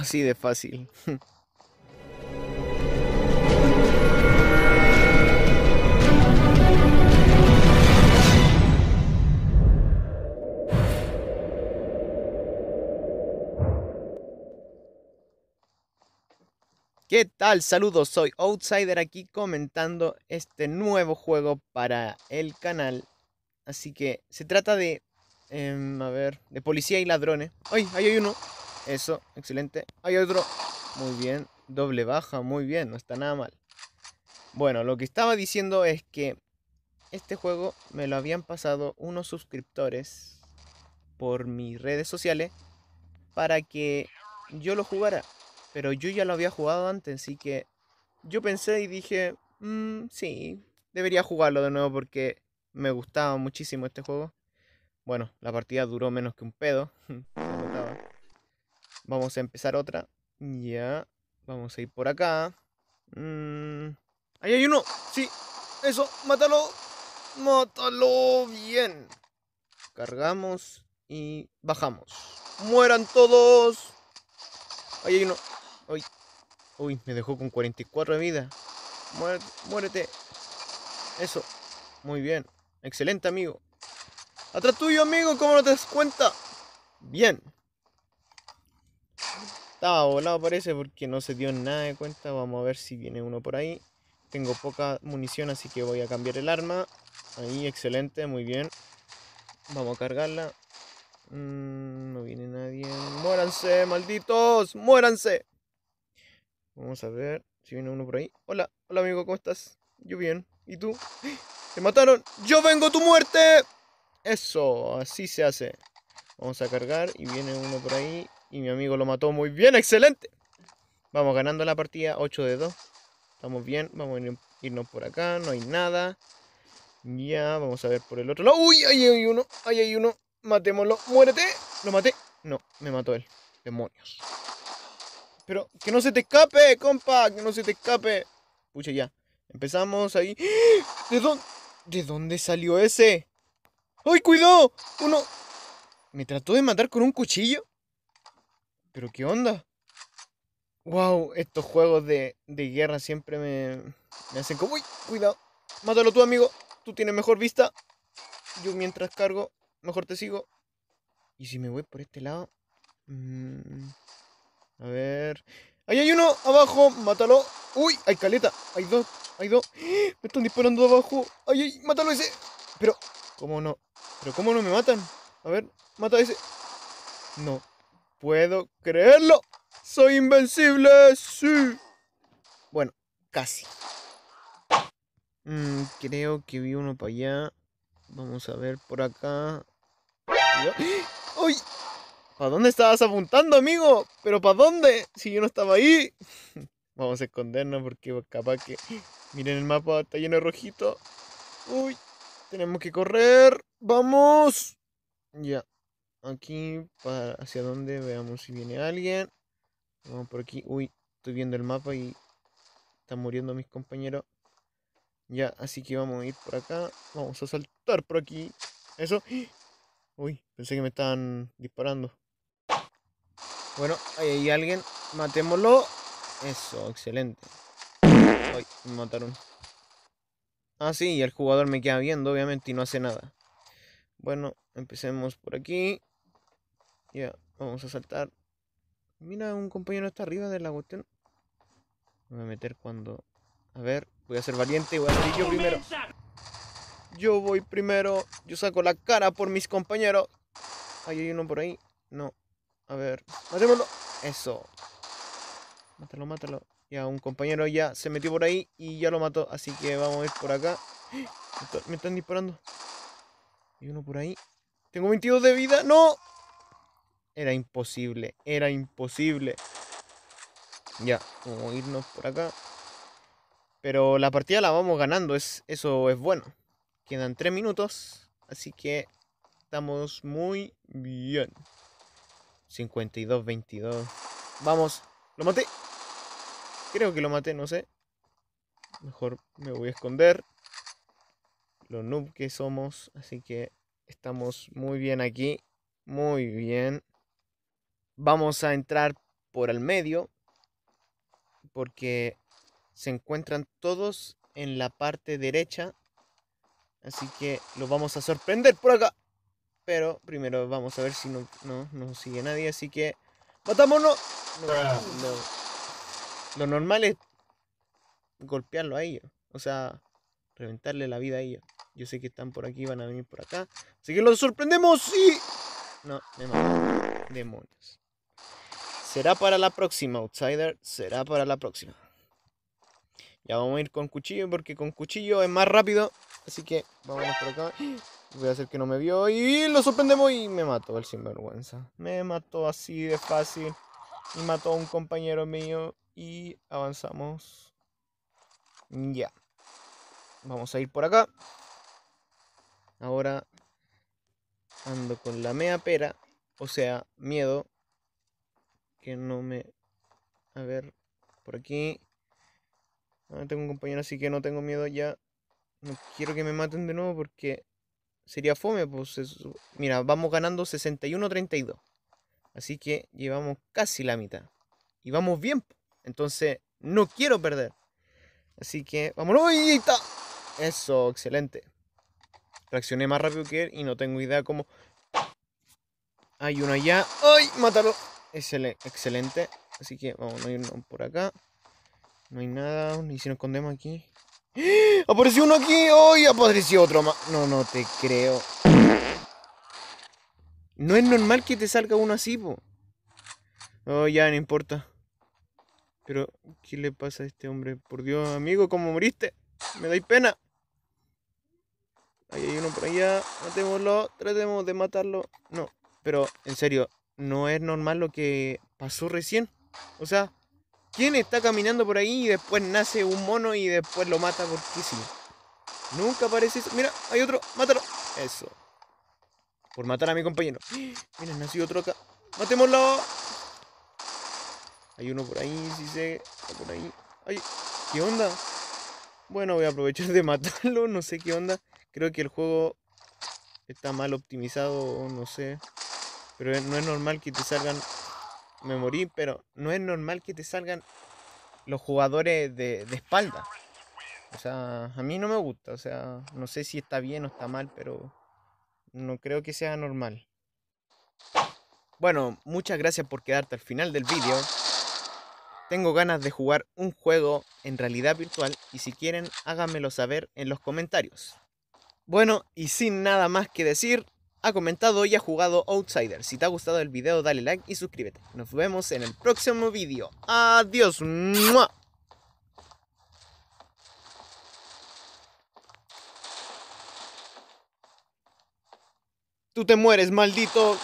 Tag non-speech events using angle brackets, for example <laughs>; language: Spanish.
Así de fácil. ¿Qué tal? Saludos, soy Outsider aquí comentando este nuevo juego para el canal. Así que se trata de... Em, a ver, de policía y ladrones. ¡Ay, ahí hay uno! Eso, excelente. Hay otro. Muy bien. Doble baja, muy bien, no está nada mal. Bueno, lo que estaba diciendo es que este juego me lo habían pasado unos suscriptores por mis redes sociales para que yo lo jugara. Pero yo ya lo había jugado antes, así que yo pensé y dije, mmm, sí, debería jugarlo de nuevo porque me gustaba muchísimo este juego. Bueno, la partida duró menos que un pedo. <laughs> Vamos a empezar otra. Ya. Vamos a ir por acá. Mmm... Ahí hay uno. Sí. Eso. Mátalo. Mátalo. Bien. Cargamos y bajamos. ¡Mueran todos! Ahí hay uno. Uy. Uy, me dejó con 44 de vida. Muérete. Muérete. Eso. Muy bien. Excelente, amigo. Atrás tuyo, amigo. ¿Cómo no te das cuenta? Bien. Estaba volado parece porque no se dio nada de cuenta. Vamos a ver si viene uno por ahí. Tengo poca munición, así que voy a cambiar el arma. Ahí, excelente, muy bien. Vamos a cargarla. Mm, no viene nadie. ¡Muéranse, malditos! ¡Muéranse! Vamos a ver si viene uno por ahí. Hola, hola amigo, ¿cómo estás? Yo bien. ¿Y tú? ¡Te mataron! ¡Yo vengo tu muerte! Eso, así se hace. Vamos a cargar y viene uno por ahí. Y mi amigo lo mató muy bien, excelente. Vamos ganando la partida, 8 de 2. Estamos bien, vamos a irnos por acá, no hay nada. Ya, vamos a ver por el otro lado. ¡Uy! Ahí hay uno, ahí hay uno. Matémoslo, muérete. Lo maté. No, me mató él. Demonios. Pero que no se te escape, compa, que no se te escape. Pucha, ya. Empezamos ahí. ¡Ah! ¿De dónde? ¿De dónde salió ese? ¡Ay, cuidado! Uno, me trató de matar con un cuchillo. Pero qué onda. Wow, estos juegos de, guerra siempre me, me hacen como... Uy, cuidado. Mátalo tú, amigo. Tú tienes mejor vista. Yo mientras cargo, mejor te sigo. Y si me voy por este lado... Mm, a ver... Ahí hay uno abajo, mátalo. Uy, hay caleta. Hay dos, hay dos. Me están disparando de abajo. Ay, ay, mátalo ese. Pero, ¿cómo no? Pero, ¿cómo no me matan? A ver, Mata ese. No puedo creerlo. Soy invencible. Sí. Bueno, casi. Mm, creo que vi uno para allá. Vamos a ver por acá. ¡Uy! ¿Para dónde estabas apuntando, amigo? ¿Pero para dónde? Si yo no estaba ahí. <laughs> Vamos a escondernos porque capaz que... Miren el mapa, está lleno de rojito. ¡Uy! Tenemos que correr. ¡Vamos! Ya, aquí para hacia donde veamos si viene alguien. Vamos por aquí. Uy, estoy viendo el mapa y están muriendo mis compañeros. Ya, así que vamos a ir por acá. Vamos a saltar por aquí. Eso. <gasps> Uy, pensé que me estaban disparando. Bueno, ahí hay alguien. Matémoslo. Eso, excelente. Ay, me mataron. Ah, sí, y el jugador me queda viendo, obviamente, y no hace nada. Bueno, empecemos por aquí. Ya, vamos a saltar. Mira, un compañero está arriba de la cuestión. Me voy a meter cuando... A ver, voy a ser valiente y voy a salir yo primero. Yo voy primero. Yo saco la cara por mis compañeros. Ahí hay uno por ahí. No. A ver. Matémoslo. Eso. Mátalo, mátalo. Ya, un compañero ya se metió por ahí y ya lo mató. Así que vamos a ir por acá. <gasps> Me, están disparando. Hay uno por ahí. Tengo 22 de vida. ¡No! Era imposible, era imposible. Ya, vamos irnos por acá. Pero la partida la vamos ganando, eso es bueno. Quedan 3 minutos, así que estamos muy bien. 52-22. Vamos, lo maté. Creo que lo maté, no sé. Mejor me voy a esconder. Los noob que somos, así que estamos muy bien aquí. Muy bien. Vamos a entrar por el medio porque se encuentran todos en la parte derecha. Así que los vamos a sorprender por acá. Pero primero vamos a ver si no, no, sigue nadie. Así que... ¡Matámonos! Lo normal es golpearlo a ellos. O sea, reventarle la vida a ellos. Yo sé que están por aquí, van a venir por acá. Así que los sorprendemos y... No, me Demonios. Será para la próxima, Outsider. Será para la próxima. Ya vamos a ir con cuchillo porque con cuchillo es más rápido. Así que vamos por acá. <gasps> Voy a hacer que no me vio y lo sorprendemos y me mató el sinvergüenza. Me mató así de fácil. Y mató a un compañero mío y avanzamos. Ya. Vamos a ir por acá. Ahora ando con la mea pera. O sea, miedo que no me... A ver, por aquí. Ah, tengo un compañero así que no tengo miedo ya. No quiero que me maten de nuevo porque sería fome. Pues Mira, vamos ganando 61-32. Así que llevamos casi la mitad. Y vamos bien. Entonces, no quiero perder. Así que, vámonos. ¡Ahí está! Eso, excelente. Reaccioné más rápido que él y no tengo idea cómo... Hay uno allá. ¡Ay! Mátalo excelente. Así que vamos a irnos por acá. No hay nada. Y si nos escondemos aquí. ¡Ah! ¡Apareció uno aquí! ¡Ay! apareció otro No, no te creo. No es normal que te salga uno así, po. Oh, ya, no importa. Pero, ¿qué le pasa a este hombre? Por Dios, amigo, ¿cómo moriste? Me dais pena. Ahí hay uno por allá. Matémoslo. Tratemos de matarlo. No, pero, en serio, no es normal lo que pasó recién. O sea, ¿quién está caminando por ahí y después nace un mono y después lo mata porque sí? Nunca aparece eso. Mira, hay otro, mátalo. Eso. Por matar a mi compañero. <gasps> Mira, nació otro acá. ¡Matémoslo! Hay uno por ahí, si sé. Por ahí. Ay, ¿qué onda? Bueno, voy a aprovechar de matarlo. No sé qué onda. Creo que el juego está mal optimizado, no sé. Pero no es normal que te salgan. Me morí, pero no es normal que te salgan los jugadores de, espalda. O sea, a mí no me gusta. O sea, no sé si está bien o está mal, pero no creo que sea normal. Bueno, muchas gracias por quedarte al final del vídeo. Tengo ganas de jugar un juego en realidad virtual y si quieren háganmelo saber en los comentarios. Bueno, y sin nada más que decir, ha comentado y ha jugado Outsider. Si te ha gustado el video, dale like y suscríbete. Nos vemos en el próximo video. Adiós. Tú te mueres, maldito.